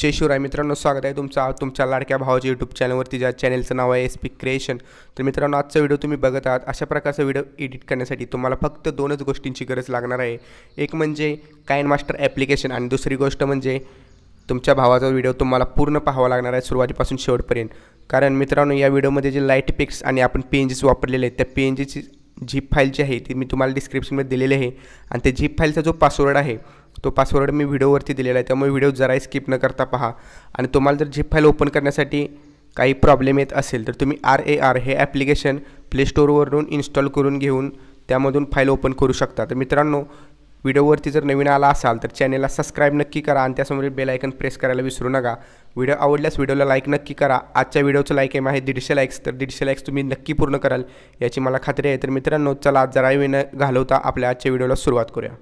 जय शिवराय मित्रांनो स्वागत आहे तुमचा तुमच्या लाडक्या भावाच्या यूट्यूब चॅनलवरती ज्या चॅनलचं नाव आहे एस पी क्रिएशन तर मित्रांनो आजचा व्हिडिओ तुम्ही बघत आहात अशा प्रकारचा व्हिडिओ एडिट करण्यासाठी तुम्हाला फक्त दोनच गोष्टींची गरज लागणार आहे एक म्हणजे कायन मास्टर ॲप्लिकेशन आणि दुसरी गोष्ट म्हणजे तुमच्या भावाचा व्हिडिओ तुम्हाला पूर्ण पाहावा लागणार आहे सुरुवातीपासून शेवटपर्यंत कारण मित्रांनो या व्हिडिओमध्ये जे लाईट पिक्स आणि आपण पी एन जीस वापरलेले आहेत त्या पी एन जीची झीप फाईल जी आहे ती मी तुम्हाला डिस्क्रिप्शनमध्ये दिलेली आहे आणि त्या झीप फाईलचा जो पासवर्ड आहे तो पासवर्ड मी व्हिडिओवरती दिलेला आहे त्यामुळे व्हिडिओ जराही स्किप न करता पहा आणि तुम्हाला जर झिप फाईल ओपन करण्यासाठी काही प्रॉब्लेम येत असेल तर तुम्ही आर ए आर हे ॲप्लिकेशन प्लेस्टोरवरून इन्स्टॉल करून घेऊन त्यामधून फाईल ओपन करू शकता तर मित्रांनो व्हिडिओवरती जर नवीन आला असाल तर चॅनेलला सबस्क्राईब नक्की करा आणि त्यासमोर बेल आयकन प्रेस करायला विसरू नका व्हिडिओ आवडल्यास व्हिडिओला लाईक नक्की करा आजच्या व्हिडिओचं लाईक एम आहे दीडशे लाईक्स तर दीडशे लाईक्स तुम्ही नक्की पूर्ण कराल याची मला खात्री आहे तर मित्रांनो चला जरा वेळ घालवता आपल्या आजच्या व्हिडिओला सुरुवात करूया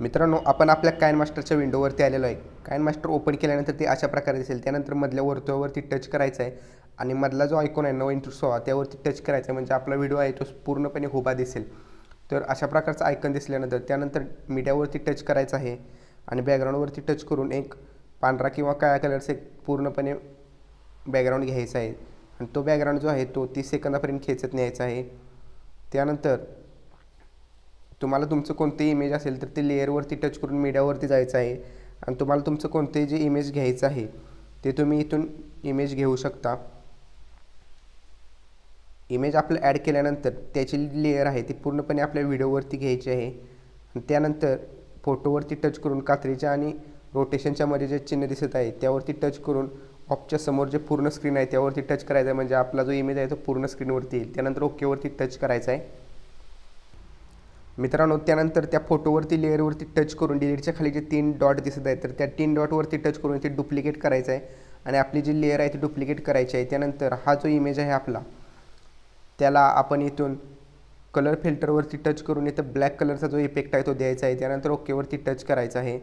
मित्रांनो आपण आपल्या कायन मास्टरच्या विंडोवरती आलेलो आहे कायन मास्टर ओपन केल्यानंतर ते अशा प्रकारे दिसेल त्यानंतर मधल्या वर्तुळावरती टच करायचं आहे आणि मधला जो आयकॉन आहे नऊ इंटू सोळा त्यावरती टच करायचा आहे म्हणजे आपला व्हिडिओ आहे तो पूर्णपणे उभा दिसेल तर अशा प्रकारचं आयकन दिसल्यानंतर त्यानंतर मीडियावरती टच करायचं आहे आणि बॅकग्राऊंडवरती टच करून एक पांढरा किंवा काळ्या कलरचं एक पूर्णपणे बॅकग्राऊंड घ्यायचा आहे आणि तो बॅकग्राऊंड जो आहे तो तीस सेकंदापर्यंत खेचत न्यायचा आहे त्यानंतर तुम्हाला तुमचं कोणते इमेज असेल तर ते लेअरवरती टच करून मीडियावरती जायचं आहे आणि तुम्हाला तुमचं कोणतंही जे इमेज घ्यायचं आहे ते तुम्ही इथून इमेज घेऊ शकता इमेज आपलं ॲड केल्यानंतर त्याची लेअर आहे ती पूर्णपणे आपल्या व्हिडिओवरती घ्यायची आहे त्यानंतर फोटोवरती टच करून कात्रीच्या आणि रोटेशनच्या मध्ये जे चिन्ह दिसत आहे त्यावरती टच करून ऑपच्या समोर जे पूर्ण स्क्रीन आहे त्यावरती टच करायचं आहे म्हणजे आपला जो इमेज आहे तो पूर्ण स्क्रीनवरती येईल त्यानंतर ओकेवरती टच करायचा आहे मित्रांनो त्यानंतर त्या फोटोवरती लेअरवरती टच करून डिलीटच्या खाली जे तीन डॉट दिसत आहेत तर त्या तीन डॉटवरती टच करून ते डुप्लिकेट करायचं आहे आणि आपली जी लेअर आहे ती डुप्लिकेट करायची आहे त्यानंतर हा जो इमेज आहे आपला त्याला आपण इथून कलर फिल्टरवरती टच करून इथं ब्लॅक कलरचा जो इफेक्ट आहे तो द्यायचा आहे त्यानंतर ओकेवरती टच करायचा आहे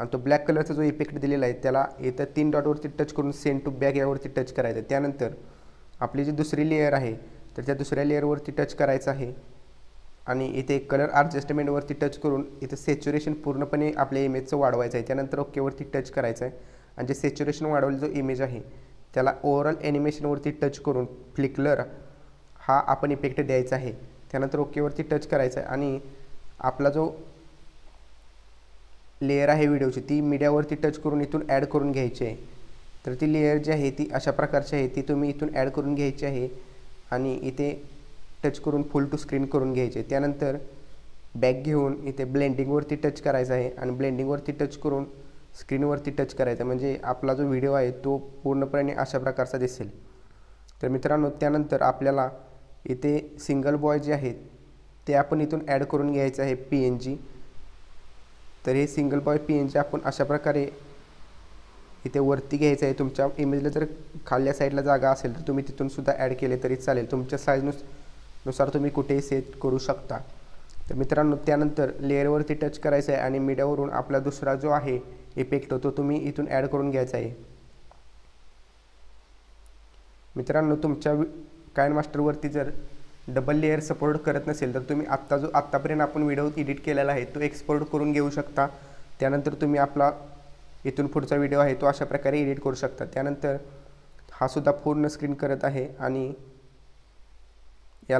आणि तो ब्लॅक कलरचा जो इफेक्ट दिलेला आहे त्याला इथं तीन डॉटवरती टच करून सेंड टू बॅक यावरती टच करायचं आहे त्यानंतर आपली जी दुसरी लेअर आहे तर त्या दुसऱ्या लेअरवरती टच करायचं आहे आणि इथे कलर ॲडजस्टमेंटवरती टच करून इथे सॅच्युरेशन पूर्णपणे आपल्या इमेजचं वाढवायचं आहे त्यानंतर ओकेवरती टच करायचं आहे आणि जे सॅच्युरेशन वाढवलेला जो इमेज आहे त्याला ओवरऑल ॲनिमेशनवरती टच करून फ्लिकलर हा आपण इफेक्ट द्यायचा आहे त्यानंतर ओकेवरती टच करायचा आहे आणि आपला जो लेअर आहे व्हिडिओची ती मीडियावरती टच करून इथून ॲड करून घ्यायची आहे तर ती लेअर जी आहे ती अशा प्रकारची आहे ती तुम्ही इथून ॲड करून घ्यायची आहे आणि इथे टच करून फुल टू स्क्रीन करून घ्यायचे त्यानंतर बॅग घेऊन इथे ब्लेंडिंगवरती टच करायचं आहे आणि ब्लेंडिंगवरती टच करून स्क्रीनवरती टच करायचा म्हणजे आपला जो व्हिडिओ आहे तो पूर्णपणे अशा प्रकारचा दिसेल तर मित्रांनो त्यानंतर आपल्याला इथे सिंगल बॉय जे आहेत ते आपण इथून ॲड करून घ्यायचं आहे पी एन जी तर हे single boy P N G आपण अशा प्रकारे इथे वरती घ्यायचं आहे तुमच्या इमेजला जर खाल्ल्या साईडला जागा असेल तर तुम्ही तिथूनसुद्धा ॲड केले तरी चालेल तुमच्या साईजनुसार नुसार तुम्ही कुठेही सेट करू शकता तर मित्रांनो त्यानंतर लेअरवरती टच करायचं आहे आणि मीडियावरून आपला दुसरा जो आहे इफेक्ट तो तुम्ही इथून ॲड करून घ्यायचा आहे मित्रांनो तुमच्या कायन मास्टरवरती जर डबल लेअर सपोर्ट करत नसेल तर तुम्ही आत्ता जो आत्तापर्यंत आपण व्हिडिओ एडिट केलेला आहे तो एक्सपोर्ट करून घेऊ शकता त्यानंतर तुम्ही आपला इथून पुढचा व्हिडिओ आहे तो अशा प्रकारे एडिट करू शकता त्यानंतर हा सुद्धा पूर्ण स्क्रीन करत आहे आणि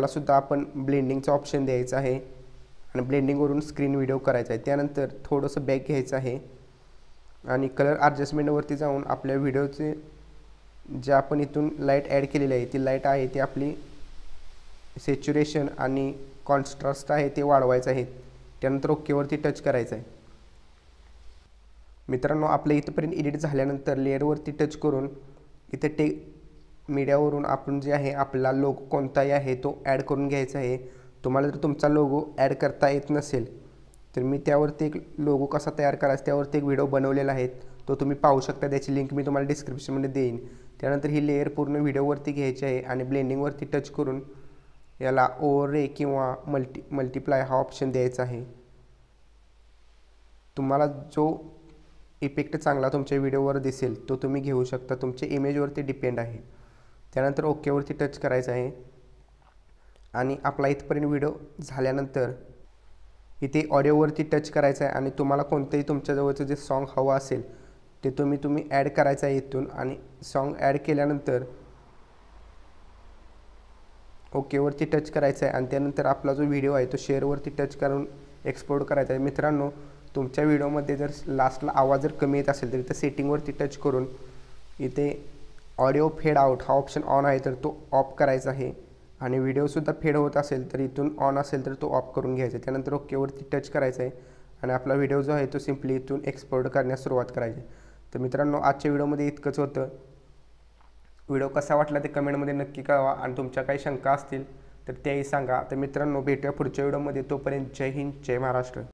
सुद्धा आपण ब्लेंडिंगचं ऑप्शन द्यायचं आहे आणि ब्लेंडिंगवरून स्क्रीन व्हिडिओ करायचा आहे त्यानंतर थोडंसं बॅक घ्यायचं आहे आणि कलर ॲडजस्टमेंटवरती जाऊन आपल्या व्हिडिओचे जे आपण इथून लाईट ॲड केलेली आहे ती लाईट आहे ती आपली सेच्युरेशन आणि कॉन्ट्रास्ट आहे ते वाढवायचं आहे त्यानंतर ओकेवरती टच करायचं आहे मित्रांनो आपलं इथंपर्यंत एडिट झाल्यानंतर लेअरवरती टच करून इथे टे मीडियावरून आपण जे आहे आपला लोगो कोणताही आहे तो ॲड करून घ्यायचा आहे तुम्हाला जर तुमचा लोगो ॲड करता येत नसेल तर मी त्यावरती एक लोगो कसा तयार करायचा त्यावरती एक व्हिडिओ बनवलेला आहे तो तुम्ही पाहू शकता त्याची लिंक मी तुम्हाला डिस्क्रिप्शनमध्ये देईन त्यानंतर ही लेअर पूर्ण व्हिडिओवरती घ्यायची आहे आणि ब्लेंडिंगवरती टच करून याला ओवर रे किंवा मल्टी मल्टिप्लाय हा ऑप्शन द्यायचा आहे तुम्हाला जो इफेक्ट चांगला तुमच्या व्हिडिओवर दिसेल तो तुम्ही घेऊ शकता तुमच्या इमेजवरती डिपेंड आहे त्यानंतर ओकेवरती टच करायचं आहे आणि आपला इथपर्यंत व्हिडिओ झाल्यानंतर इथे ऑडिओवरती टच करायचं आहे आणि तुम्हाला कोणतंही तुमच्याजवळचं जे सॉन्ग हवं असेल ते तुम्ही तुम्ही ॲड करायचं आहे इथून आणि सॉन्ग ॲड केल्यानंतर ओकेवरती टच करायचं आहे आणि त्यानंतर आपला जो व्हिडिओ आहे तो शेअरवरती टच करून एक्सपोर्ट करायचा आहे मित्रांनो तुमच्या व्हिडिओमध्ये जर लास्टला आवाज जर कमी येत असेल तर इथं सेटिंगवरती टच करून इथे ऑडिओ फेड आउट हा ऑप्शन ऑन आहे तर तो ऑफ करायचा आहे आणि व्हिडिओसुद्धा फेड होत असेल तर इथून ऑन असेल तर तो ऑफ करून घ्यायचा आहे त्यानंतर ओकेवरती टच करायचा आहे आणि आपला व्हिडिओ जो आहे तो सिम्पली इथून एक्सपोर्ट करण्यास सुरुवात करायची तर मित्रांनो आजच्या व्हिडिओमध्ये इतकंच होतं व्हिडिओ कसा वाटला ते कमेंटमध्ये नक्की कळवा आणि तुमच्या काही शंका असतील तर त्याही सांगा तर मित्रांनो भेटूया पुढच्या व्हिडिओमध्ये तोपर्यंत जय हिंद जय महाराष्ट्र